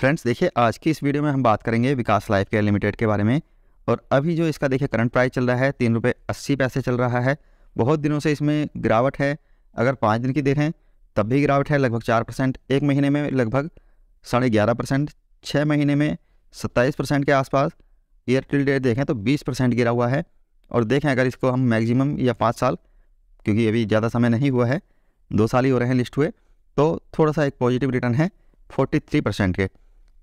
friends देखिए आज की इस वीडियो में हम बात करेंगे विकास लाइफ केयर लिमिटेड के बारे में और अभी जो इसका देखिए करंट प्राइस चल रहा है तीन रुपये अस्सी पैसे चल रहा है बहुत दिनों से इसमें गिरावट है अगर पाँच दिन की देखें तब भी गिरावट है लगभग चार परसेंट एक महीने में लगभग साढ़े ग्यारह परसेंट छः महीने में सत्ताईस परसेंट के आसपास ईयर टू डेट देखें तो बीस परसेंट गिरा हुआ है और देखें अगर इसको हम मैक्सिमम या पाँच साल क्योंकि अभी ज़्यादा समय नहीं हुआ है दो साल ही हो रहे हैं लिस्ट हुए तो थोड़ा सा एक पॉजिटिव रिटर्न है फोर्टी थ्री परसेंट के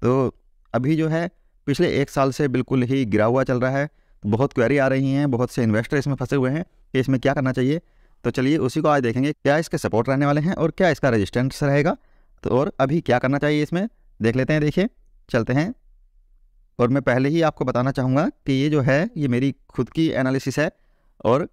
तो अभी जो है पिछले एक साल से बिल्कुल ही गिरा हुआ चल रहा है बहुत क्वेरी आ रही हैं बहुत से इन्वेस्टर इसमें फंसे हुए हैं कि इसमें क्या करना चाहिए तो चलिए उसी को आज देखेंगे क्या इसके सपोर्ट रहने वाले हैं और क्या इसका रजिस्टेंस रहेगा तो और अभी क्या करना चाहिए इसमें देख लेते हैं देखिए चलते हैं और मैं पहले ही आपको बताना चाहूँगा कि ये जो है ये मेरी खुद की एनालिसिस है और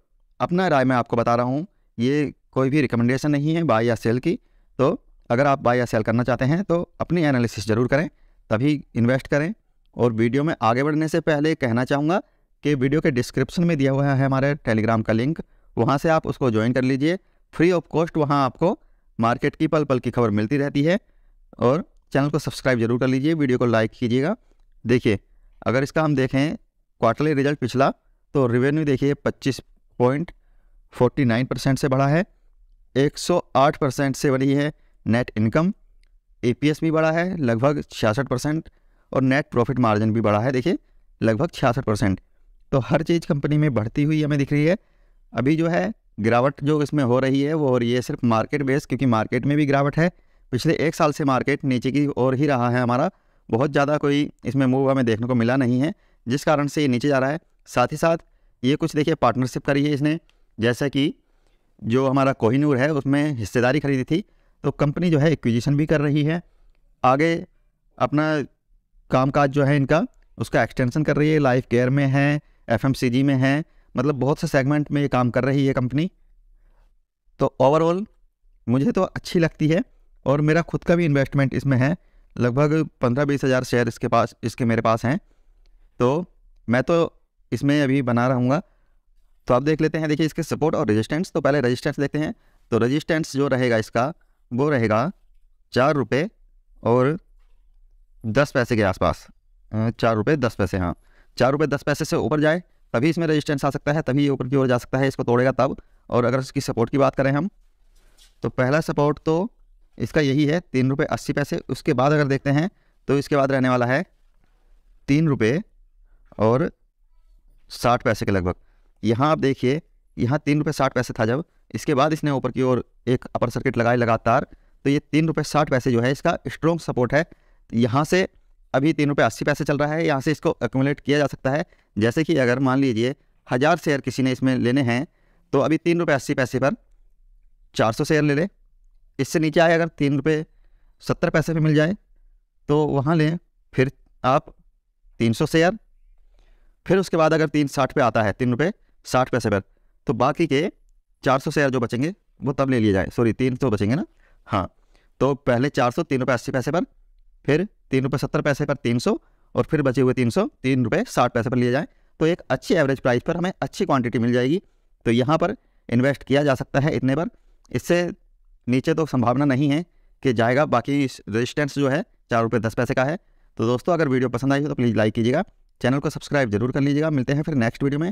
अपना राय मैं आपको बता रहा हूँ ये कोई भी रिकमेंडेशन नहीं है बाई या सेल की तो अगर आप बाई या सेल करना चाहते हैं तो अपनी एनालिसिस ज़रूर करें तभी इन्वेस्ट करें और वीडियो में आगे बढ़ने से पहले कहना चाहूँगा कि वीडियो के डिस्क्रिप्शन में दिया हुआ है हमारे टेलीग्राम का लिंक वहाँ से आप उसको ज्वाइन कर लीजिए फ्री ऑफ कॉस्ट वहाँ आपको मार्केट की पल पल की खबर मिलती रहती है और चैनल को सब्सक्राइब जरूर कर लीजिए वीडियो को लाइक कीजिएगा देखिए अगर इसका हम देखें क्वार्टरली रिजल्ट पिछला तो रिवेन्यू देखिए पच्चीस पॉइंट फोर्टी नाइन परसेंट से बढ़ा है 108 परसेंट से बढ़ी है नेट इनकम ए भी बढ़ा है लगभग छियासठ परसेंट और नेट प्रॉफिट मार्जिन भी बढ़ा है देखिए लगभग छियासठ परसेंट तो हर चीज़ कंपनी में बढ़ती हुई हमें दिख रही है अभी जो है गिरावट जो इसमें हो रही है वो हो रही है सिर्फ मार्केट बेस क्योंकि मार्केट में भी गिरावट है पिछले एक साल से मार्केट नीचे की ओर ही रहा है हमारा बहुत ज़्यादा कोई इसमें मूव हमें देखने को मिला नहीं है जिस कारण से ये नीचे जा रहा है साथ ही साथ ये कुछ देखिए पार्टनरशिप करी है इसने जैसा कि जो हमारा कोहिनूर है उसमें हिस्सेदारी खरीदी थी तो कंपनी जो है एक्विजिशन भी कर रही है आगे अपना कामकाज जो है इनका उसका एक्सटेंशन कर रही है लाइफ केयर में है एफ में है मतलब बहुत से सेगमेंट में ये काम कर रही है कंपनी तो ओवरऑल मुझे तो अच्छी लगती है और मेरा खुद का भी इन्वेस्टमेंट इसमें है लगभग पंद्रह बीस हज़ार शेयर इसके पास इसके मेरे पास हैं तो मैं तो इसमें अभी बना रहूँगा तो आप देख लेते हैं देखिए इसके सपोर्ट और रेजिस्टेंस तो पहले रेजिस्टेंस देखते हैं तो रेजिस्टेंस जो रहेगा इसका वो रहेगा चार रुपये और दस पैसे के आसपास चार रुपये दस पैसे हाँ चार रुपये दस पैसे से ऊपर जाए तभी इसमें रेजिस्टेंस आ सकता है तभी ये ऊपर की ओर जा सकता है इसको तोड़ेगा तब और अगर इसकी सपोर्ट की बात करें हम तो पहला सपोर्ट तो इसका यही है तीन रुपये अस्सी पैसे उसके बाद अगर देखते हैं तो इसके बाद रहने वाला है तीन रुपये और साठ पैसे के लगभग यहाँ आप देखिए यहाँ तीन रुपये साठ पैसे था जब इसके बाद इसने ऊपर की ओर एक अपर सर्किट लगाए लगातार तो ये तीन रुपये साठ पैसे जो है इसका स्ट्रॉन्ग सपोर्ट है तो यहाँ से अभी तीन रुपये अस्सी पैसे चल रहा है यहाँ से इसको एकोमोलेट किया जा सकता है जैसे कि अगर मान लीजिए हज़ार शेयर किसी ने इसमें लेने हैं तो अभी तीन रुपये अस्सी पैसे पर चार सौ शेयर ले लें इससे नीचे आए अगर तीन रुपये सत्तर पैसे पर मिल जाए तो वहाँ लें फिर आप तीन सौ शेयर फिर उसके बाद अगर तीन साठ पे आता है तीन रुपये साठ पैसे पर तो बाकी के चार सौ शेयर जो बचेंगे वो तब ले लिए जाए सॉरी तीन सौ बचेंगे ना हाँ तो पहले चार सौ तीन रुपये अस्सी पैसे पर फिर तीन रुपये सत्तर पैसे पर तीन सौ और फिर बचे हुए तीन सौ तीन रुपये साठ पैसे पर लिए जाएँ तो एक अच्छी एवरेज प्राइस पर हमें अच्छी क्वांटिटी मिल जाएगी तो यहाँ पर इन्वेस्ट किया जा सकता है इतने पर इससे नीचे तो संभावना नहीं है कि जाएगा बाकी रजिस्टेंस जो है चार रुपये दस पैसे का है तो दोस्तों अगर वीडियो पसंद आई हो तो प्लीज़ लाइक कीजिएगा चैनल को सब्सक्राइब जरूर कर लीजिएगा मिलते हैं फिर नेक्स्ट वीडियो में